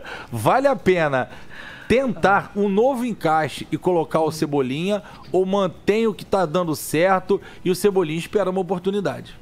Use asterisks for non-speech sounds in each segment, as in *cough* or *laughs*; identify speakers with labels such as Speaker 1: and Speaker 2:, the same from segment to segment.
Speaker 1: *laughs* vale a pena tentar um novo encaixe e colocar o Cebolinha ou mantém o que está dando certo e o Cebolinha espera uma oportunidade?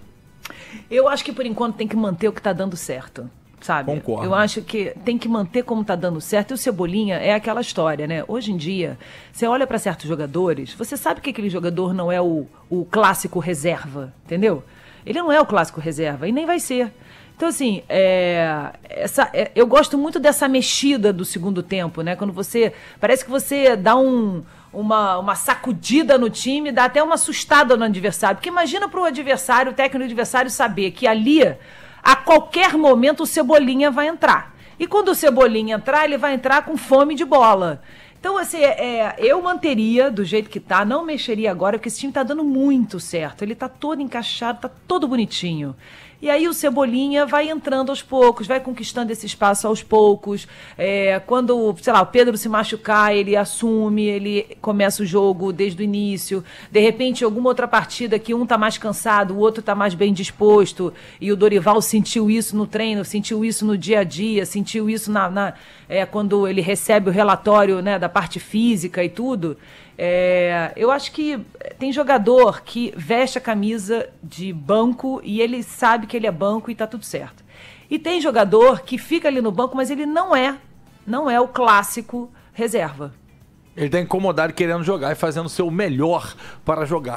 Speaker 2: Eu acho que por enquanto tem que manter o que está dando certo. Sabe? Concordo. Eu acho que tem que manter como está dando certo. E o Cebolinha é aquela história, né? Hoje em dia, você olha para certos jogadores, você sabe que aquele jogador não é o, o clássico reserva, entendeu? Ele não é o clássico reserva e nem vai ser. Então, assim, é, essa, é, eu gosto muito dessa mexida do segundo tempo, né? Quando você. Parece que você dá um, uma, uma sacudida no time, dá até uma assustada no adversário. Porque imagina para o adversário, o técnico adversário, saber que ali, a qualquer momento, o Cebolinha vai entrar. E quando o Cebolinha entrar, ele vai entrar com fome de bola. Então, assim, é, é eu manteria do jeito que tá, não mexeria agora, porque esse time tá dando muito certo. Ele tá todo encaixado, tá todo bonitinho. E aí o Cebolinha vai entrando aos poucos, vai conquistando esse espaço aos poucos. É, quando, sei lá, o Pedro se machucar, ele assume, ele começa o jogo desde o início. De repente, alguma outra partida que um tá mais cansado, o outro tá mais bem disposto. E o Dorival sentiu isso no treino, sentiu isso no dia a dia, sentiu isso na, na é, quando ele recebe o relatório né, da parte física e tudo. É, eu acho que tem jogador que veste a camisa de banco e ele sabe que porque ele é banco e tá tudo certo. E tem jogador que fica ali no banco, mas ele não é, não é o clássico reserva.
Speaker 1: Ele tá incomodado querendo jogar e fazendo o seu melhor para jogar.